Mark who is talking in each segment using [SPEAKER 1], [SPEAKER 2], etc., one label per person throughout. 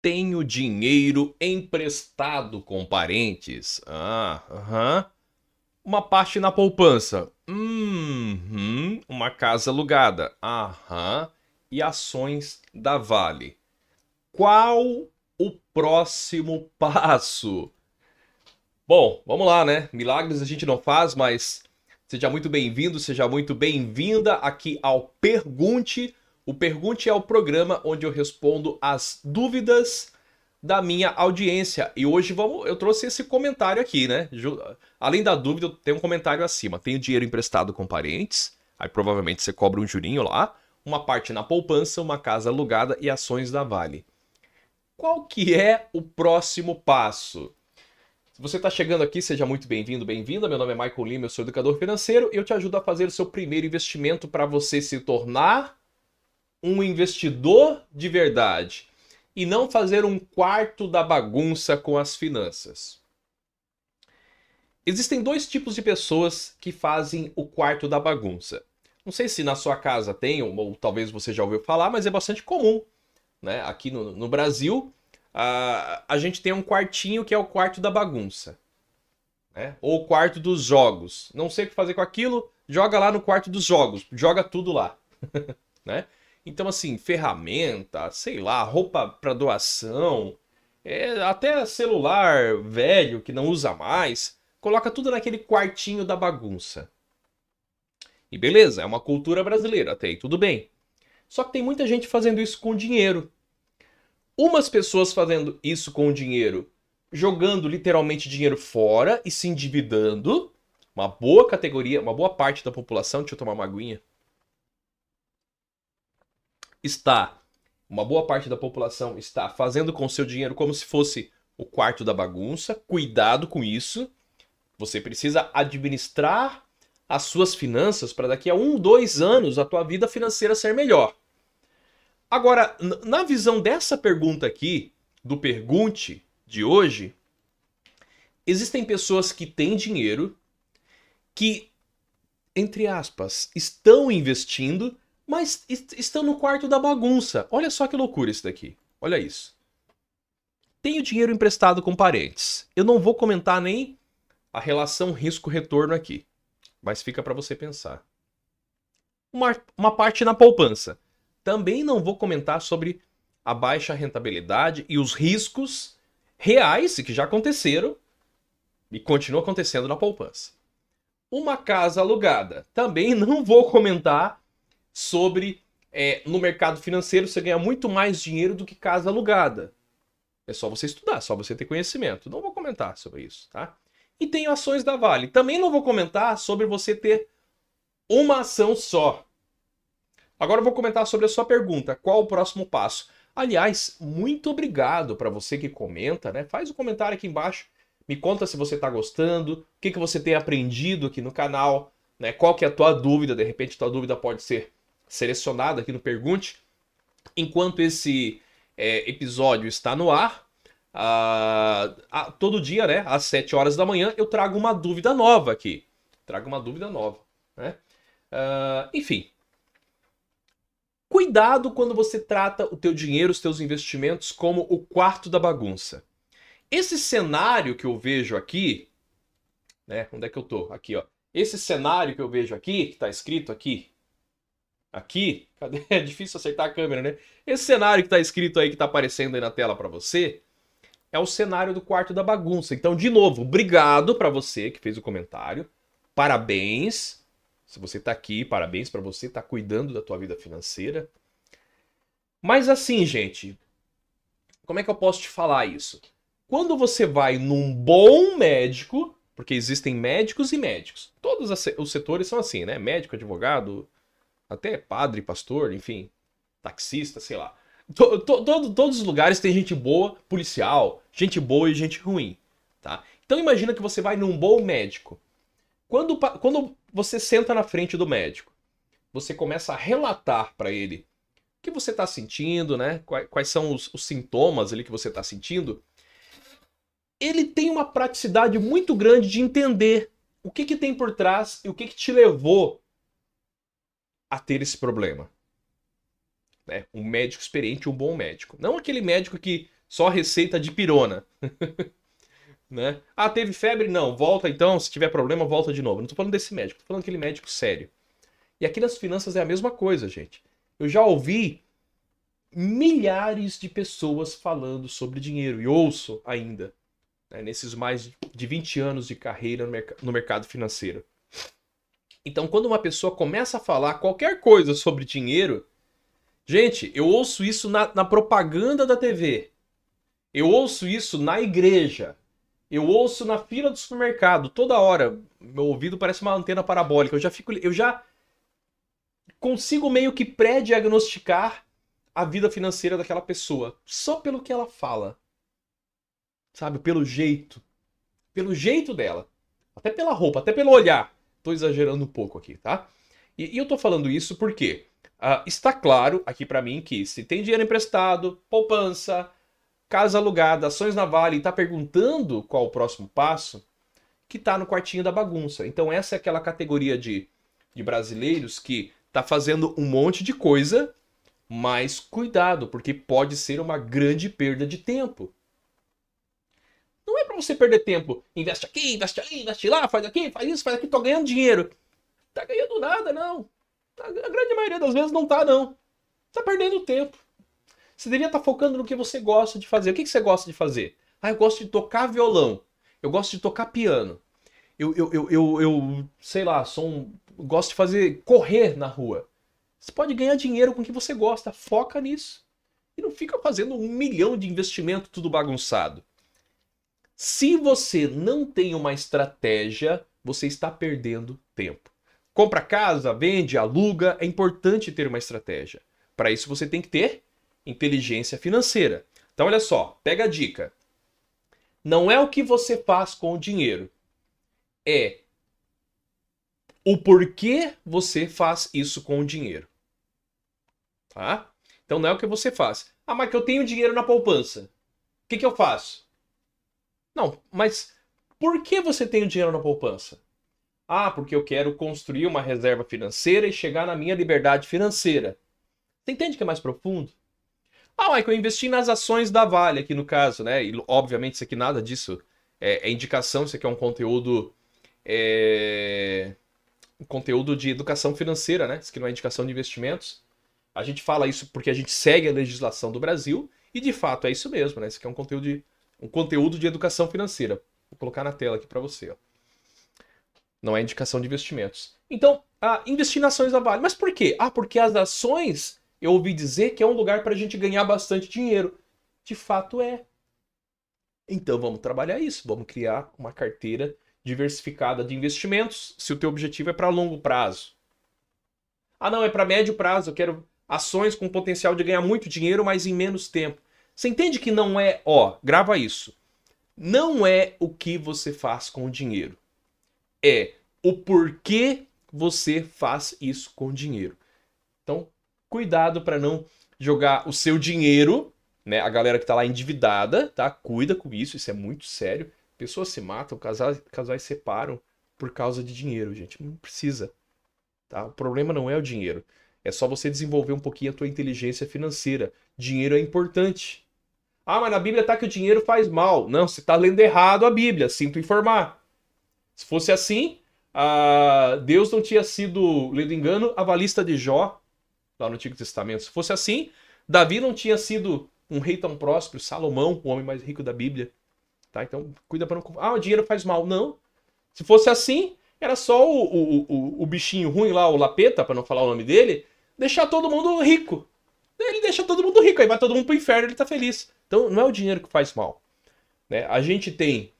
[SPEAKER 1] tenho dinheiro emprestado com parentes. Ah, aham. Uma parte na poupança. Uhum. Uma casa alugada. Aham. E ações da Vale. Qual o próximo passo? Bom, vamos lá, né? Milagres a gente não faz, mas seja muito bem-vindo, seja muito bem-vinda aqui ao Pergunte o Pergunte é o programa onde eu respondo as dúvidas da minha audiência. E hoje vamos, eu trouxe esse comentário aqui, né? Além da dúvida, tem um comentário acima. Tenho dinheiro emprestado com parentes, aí provavelmente você cobra um jurinho lá, uma parte na poupança, uma casa alugada e ações da Vale. Qual que é o próximo passo? Se você está chegando aqui, seja muito bem-vindo, bem-vinda. Meu nome é Michael Lima, eu sou educador financeiro e eu te ajudo a fazer o seu primeiro investimento para você se tornar um investidor de verdade e não fazer um quarto da bagunça com as finanças. Existem dois tipos de pessoas que fazem o quarto da bagunça. Não sei se na sua casa tem, ou, ou talvez você já ouviu falar, mas é bastante comum. Né? Aqui no, no Brasil, a, a gente tem um quartinho que é o quarto da bagunça. Né? Ou o quarto dos jogos. Não sei o que fazer com aquilo, joga lá no quarto dos jogos, joga tudo lá. né? Então, assim, ferramenta, sei lá, roupa para doação, é, até celular velho que não usa mais, coloca tudo naquele quartinho da bagunça. E beleza, é uma cultura brasileira até aí, tudo bem. Só que tem muita gente fazendo isso com dinheiro. Umas pessoas fazendo isso com dinheiro, jogando literalmente dinheiro fora e se endividando. Uma boa categoria, uma boa parte da população. Deixa eu tomar uma aguinha está, uma boa parte da população está fazendo com seu dinheiro como se fosse o quarto da bagunça. Cuidado com isso. Você precisa administrar as suas finanças para daqui a um, dois anos a tua vida financeira ser melhor. Agora, na visão dessa pergunta aqui, do Pergunte de hoje, existem pessoas que têm dinheiro, que, entre aspas, estão investindo, mas estão no quarto da bagunça. Olha só que loucura isso daqui. Olha isso. Tenho dinheiro emprestado com parentes. Eu não vou comentar nem a relação risco-retorno aqui, mas fica para você pensar. Uma, uma parte na poupança. Também não vou comentar sobre a baixa rentabilidade e os riscos reais que já aconteceram e continuam acontecendo na poupança. Uma casa alugada. Também não vou comentar sobre é, no mercado financeiro você ganha muito mais dinheiro do que casa alugada. É só você estudar, só você ter conhecimento. Não vou comentar sobre isso, tá? E tem ações da Vale. Também não vou comentar sobre você ter uma ação só. Agora eu vou comentar sobre a sua pergunta. Qual o próximo passo? Aliás, muito obrigado para você que comenta, né? Faz um comentário aqui embaixo. Me conta se você está gostando, o que, que você tem aprendido aqui no canal, né? Qual que é a tua dúvida? De repente, tua dúvida pode ser selecionado aqui no Pergunte. Enquanto esse é, episódio está no ar, a, a, todo dia, né, às 7 horas da manhã, eu trago uma dúvida nova aqui. Trago uma dúvida nova. Né? Uh, enfim. Cuidado quando você trata o teu dinheiro, os teus investimentos como o quarto da bagunça. Esse cenário que eu vejo aqui, né? Onde é que eu tô? Aqui, ó. Esse cenário que eu vejo aqui, que está escrito aqui aqui, cadê? É difícil acertar a câmera, né? Esse cenário que está escrito aí, que está aparecendo aí na tela para você, é o cenário do quarto da bagunça. Então, de novo, obrigado para você que fez o comentário. Parabéns. Se você está aqui, parabéns para você, tá cuidando da tua vida financeira. Mas assim, gente, como é que eu posso te falar isso? Quando você vai num bom médico, porque existem médicos e médicos. Todos os setores são assim, né? Médico, advogado, até padre, pastor, enfim, taxista, sei lá. To, to, todos os lugares tem gente boa, policial, gente boa e gente ruim, tá? Então imagina que você vai num bom médico. Quando, quando você senta na frente do médico, você começa a relatar para ele o que você está sentindo, né? Quais, quais são os, os, sintomas ali que você está sentindo. Ele tem uma praticidade muito grande de entender o que, que tem por trás e o que, que te levou a ter esse problema. Né? Um médico experiente, um bom médico. Não aquele médico que só receita de pirona. né? Ah, teve febre? Não, volta então, se tiver problema, volta de novo. Não tô falando desse médico, tô falando daquele médico sério. E aqui nas finanças é a mesma coisa, gente. Eu já ouvi milhares de pessoas falando sobre dinheiro e ouço ainda, né, nesses mais de 20 anos de carreira no, merc no mercado financeiro. Então, quando uma pessoa começa a falar qualquer coisa sobre dinheiro, gente, eu ouço isso na, na propaganda da TV, eu ouço isso na igreja, eu ouço na fila do supermercado toda hora. Meu ouvido parece uma antena parabólica. Eu já fico, eu já consigo meio que pré-diagnosticar a vida financeira daquela pessoa só pelo que ela fala. Sabe, pelo jeito. Pelo jeito dela. Até pela roupa, até pelo olhar. Estou exagerando um pouco aqui, tá? E, e eu estou falando isso porque uh, está claro aqui para mim que se tem dinheiro emprestado, poupança, casa alugada, ações na Vale e está perguntando qual o próximo passo, que está no quartinho da bagunça. Então essa é aquela categoria de, de brasileiros que está fazendo um monte de coisa, mas cuidado, porque pode ser uma grande perda de tempo. Não é para você perder tempo. Investe aqui, investe ali, investe lá, faz aqui, faz isso, faz aqui, tô ganhando dinheiro. Tá ganhando nada, não. Tá, a grande maioria das vezes não tá, não. Tá perdendo tempo. Você deveria estar tá focando no que você gosta de fazer. O que, que você gosta de fazer? Ah, eu gosto de tocar violão. Eu gosto de tocar piano. Eu, eu, eu, eu, eu sei lá, sou um... gosto de fazer correr na rua. Você pode ganhar dinheiro com o que você gosta. Foca nisso. E não fica fazendo um milhão de investimento tudo bagunçado. Se você não tem uma estratégia, você está perdendo tempo. Compra casa, vende, aluga, é importante ter uma estratégia. Para isso você tem que ter inteligência financeira. Então olha só, pega a dica. Não é o que você faz com o dinheiro, é o porquê você faz isso com o dinheiro. Tá? Então não é o que você faz. Ah, mas que eu tenho dinheiro na poupança. O que, que eu faço? Não, mas por que você tem o dinheiro na poupança? Ah, porque eu quero construir uma reserva financeira e chegar na minha liberdade financeira. Você entende que é mais profundo? Ah, Michael, eu investi nas ações da Vale aqui no caso, né? E obviamente isso aqui nada disso é, é indicação, isso aqui é um conteúdo. É, um conteúdo de educação financeira, né? Isso aqui não é indicação de investimentos. A gente fala isso porque a gente segue a legislação do Brasil e de fato é isso mesmo, né? Isso aqui é um conteúdo de um conteúdo de educação financeira. Vou colocar na tela aqui para você. Ó. Não é indicação de investimentos. Então, ah, investir nas ações da Vale. Mas por quê? Ah, porque as ações, eu ouvi dizer que é um lugar para a gente ganhar bastante dinheiro. De fato é. Então vamos trabalhar isso, vamos criar uma carteira diversificada de investimentos, se o teu objetivo é para longo prazo. Ah, não, é para médio prazo, eu quero ações com potencial de ganhar muito dinheiro, mas em menos tempo. Você entende que não é, ó, grava isso. Não é o que você faz com o dinheiro. É o porquê você faz isso com o dinheiro. Então, cuidado para não jogar o seu dinheiro, né? A galera que tá lá endividada, tá? Cuida com isso, isso é muito sério. Pessoas se matam, casais, casais separam por causa de dinheiro, gente. Não precisa. Tá? O problema não é o dinheiro. É só você desenvolver um pouquinho a tua inteligência financeira. Dinheiro é importante. Ah, mas na Bíblia tá que o dinheiro faz mal. Não, você está lendo errado a Bíblia, sinto informar. Se fosse assim, ah, Deus não tinha sido, lendo engano, avalista de Jó, lá no Antigo Testamento. Se fosse assim, Davi não tinha sido um rei tão próspero, Salomão, o homem mais rico da Bíblia. Tá? Então, cuida para não. Ah, o dinheiro faz mal. Não. Se fosse assim, era só o, o, o, o bichinho ruim lá, o Lapeta, para não falar o nome dele, deixar todo mundo rico. Ele deixa todo mundo rico, aí vai todo mundo pro inferno, ele tá feliz. Então não é o dinheiro que faz mal. Né? A gente tem,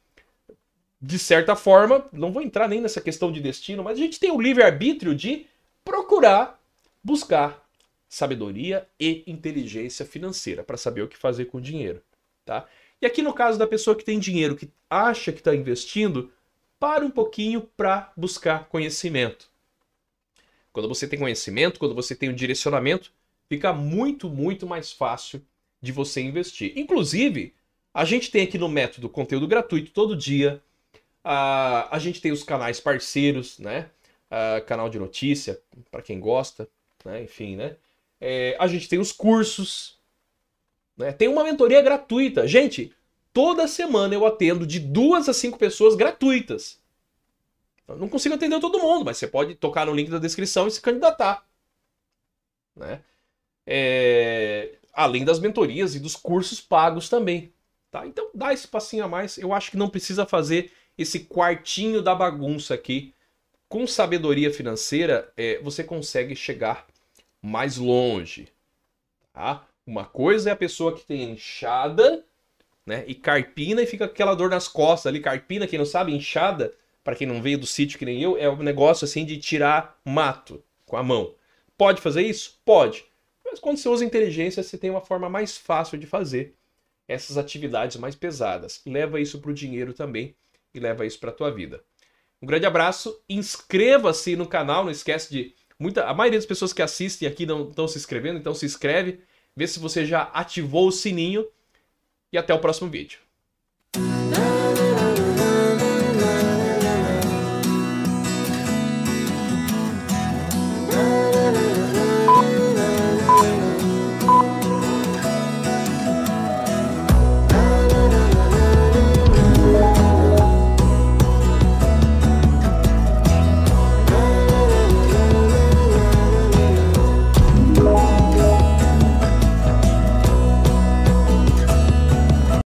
[SPEAKER 1] de certa forma, não vou entrar nem nessa questão de destino, mas a gente tem o livre-arbítrio de procurar buscar sabedoria e inteligência financeira para saber o que fazer com o dinheiro, tá? E aqui no caso da pessoa que tem dinheiro, que acha que está investindo, para um pouquinho para buscar conhecimento. Quando você tem conhecimento, quando você tem um direcionamento, fica muito, muito mais fácil de você investir. Inclusive, a gente tem aqui no método conteúdo gratuito todo dia. A, a gente tem os canais parceiros, né? canal de notícia, para quem gosta, né? Enfim, né? É, a gente tem os cursos, né? Tem uma mentoria gratuita. Gente, toda semana eu atendo de duas a cinco pessoas gratuitas. Eu não consigo atender todo mundo, mas você pode tocar no link da descrição e se candidatar. Né? É, além das mentorias e dos cursos pagos também. Tá? Então dá esse passinho a mais. Eu acho que não precisa fazer esse quartinho da bagunça aqui. Com sabedoria financeira, é, você consegue chegar mais longe. Tá? Uma coisa é a pessoa que tem enxada né, e carpina e fica aquela dor nas costas ali. Carpina, quem não sabe, enxada, para quem não veio do sítio que nem eu, é um negócio assim de tirar mato com a mão. Pode fazer isso? Pode. Mas quando você usa inteligência, você tem uma forma mais fácil de fazer essas atividades mais pesadas. Leva isso para o dinheiro também e leva isso para a tua vida. Um grande abraço, inscreva-se no canal, não esquece de... Muita, a maioria das pessoas que assistem aqui não estão se inscrevendo, então se inscreve, vê se você já ativou o sininho e até o próximo vídeo.